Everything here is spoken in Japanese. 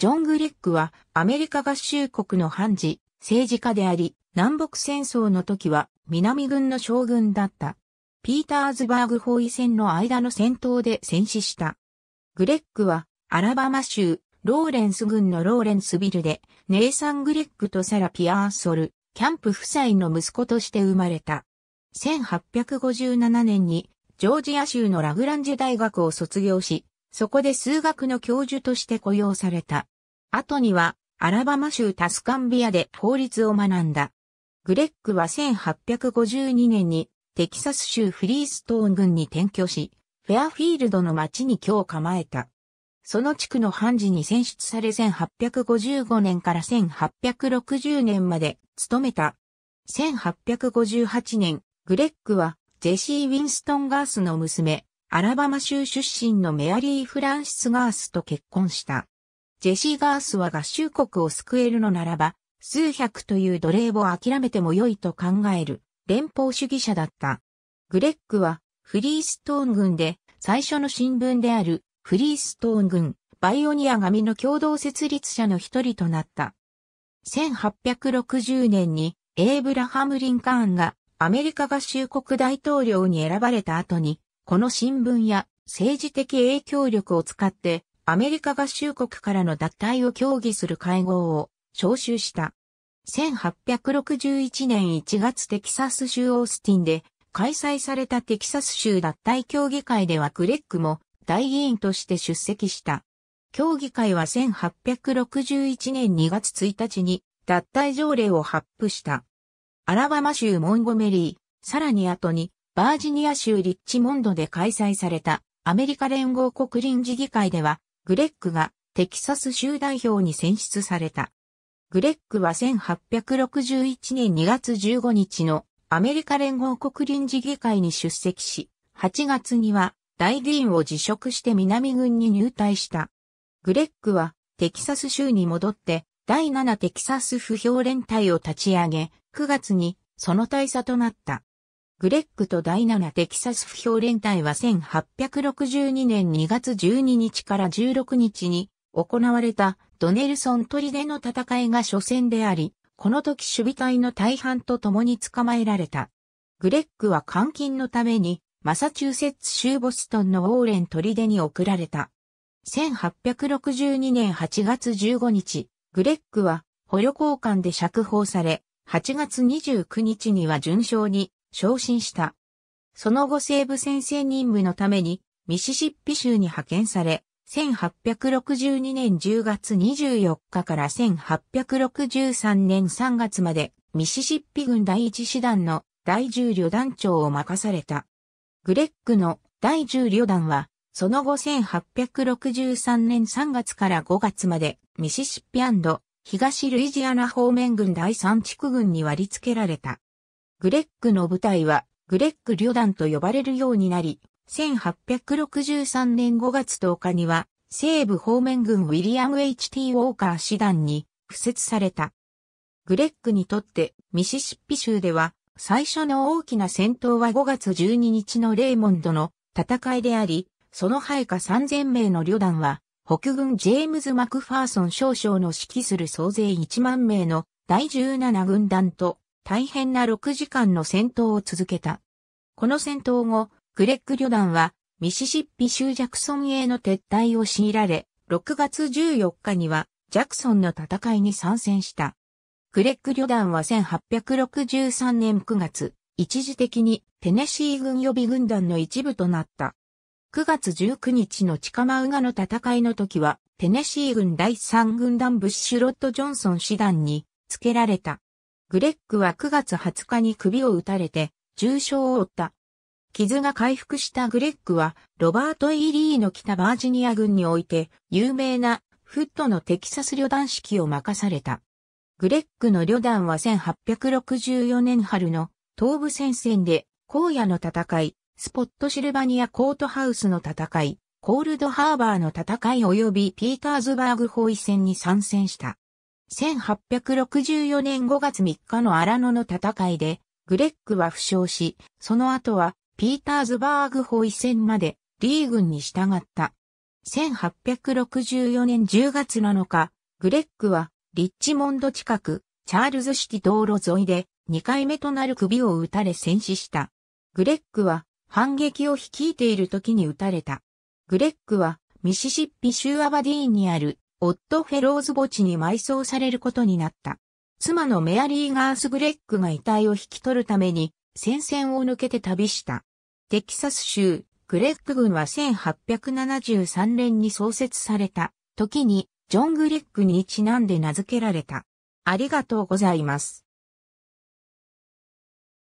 ジョン・グレッグはアメリカ合衆国の判事、政治家であり、南北戦争の時は南軍の将軍だった。ピーターズバーグ包囲戦の間の戦闘で戦死した。グレッグはアラバマ州ローレンス軍のローレンスビルでネイサン・グレッグとサラ・ピアーソル、キャンプ夫妻の息子として生まれた。1857年にジョージア州のラグランジェ大学を卒業し、そこで数学の教授として雇用された。後には、アラバマ州タスカンビアで法律を学んだ。グレッグは1852年にテキサス州フリーストーン郡に転居し、フェアフィールドの町に居を構えた。その地区の判事に選出され1855年から1860年まで勤めた。1858年、グレッグはジェシー・ウィンストン・ガースの娘、アラバマ州出身のメアリー・フランシス・ガースと結婚した。ジェシー・ガースは合衆国を救えるのならば、数百という奴隷を諦めても良いと考える、連邦主義者だった。グレッグは、フリーストーン軍で、最初の新聞である、フリーストーン軍、バイオニア紙の共同設立者の一人となった。1860年に、エイブラハム・リンカーンが、アメリカ合衆国大統領に選ばれた後に、この新聞や政治的影響力を使ってアメリカ合衆国からの脱退を協議する会合を招集した。1861年1月テキサス州オースティンで開催されたテキサス州脱退協議会ではグレックも大議員として出席した。協議会は1861年2月1日に脱退条例を発布した。アラバマ州モンゴメリー、さらに後にバージニア州リッチモンドで開催されたアメリカ連合国臨時議会ではグレッグがテキサス州代表に選出された。グレッグは1861年2月15日のアメリカ連合国臨時議会に出席し、8月には大議員を辞職して南軍に入隊した。グレッグはテキサス州に戻って第7テキサス不評連隊を立ち上げ、9月にその大佐となった。グレッグと第7テキサス不評連隊は1862年2月12日から16日に行われたドネルソン砦の戦いが初戦であり、この時守備隊の大半と共に捕まえられた。グレッグは監禁のためにマサチューセッツ州ボストンのウォーレン砦に送られた。1862年8月15日、グレッグは捕虜交換で釈放され、8月29日には順将に昇進した。その後西部先生任務のためにミシシッピ州に派遣され、1862年10月24日から1863年3月までミシシッピ軍第一師団の第10旅団長を任された。グレックの第10旅団は、その後1863年3月から5月までミシシッピ東ルイジアナ方面軍第3地区軍に割り付けられた。グレッグの部隊は、グレッグ旅団と呼ばれるようになり、1863年5月10日には、西部方面軍ウィリアム・ H.T. ウォーカー師団に付設された。グレッグにとってミシシッピ州では最初の大きな戦闘は5月12日のレイモンドの戦いであり、その配下3000名の旅団は北軍ジェームズ・マクファーソン少将の指揮する総勢1万名の第17軍団と大変な6時間の戦闘を続けた。この戦闘後、グレッグ旅団はミシシッピ州ジャクソンへの撤退を強いられ、6月14日にはジャクソンの戦いに参戦した。グレッグ旅団は1863年9月、一時的にテネシー軍予備軍団の一部となった。9月19日のチカマウガの戦いの時は、テネシー軍第3軍団ブッシュロット・ジョンソン師団に付けられた。グレッグは9月20日に首を打たれて重傷を負った。傷が回復したグレッグは、ロバート・イリーの北バージニア軍において、有名なフットのテキサス旅団式を任された。グレッグの旅団は1864年春の東部戦線で、荒野の戦い、スポットシルバニアコートハウスの戦い、コールドハーバーの戦い及びピーターズバーグ包囲戦に参戦した。1864年5月3日の荒野の戦いで、グレッグは負傷し、その後はピーターズバーグ包囲戦までリー軍に従った。1864年10月7日、グレッグはリッチモンド近く、チャールズ式道路沿いで2回目となる首を撃たれ戦死した。グレッグは反撃を率いている時に撃たれた。グレッグはミシシッピ州アバディーンにある夫フェローズ墓地に埋葬されることになった。妻のメアリー・ガース・グレッグが遺体を引き取るために戦線を抜けて旅した。テキサス州、グレッグ軍は1873年に創設された時にジョン・グレッグにちなんで名付けられた。ありがとうございます。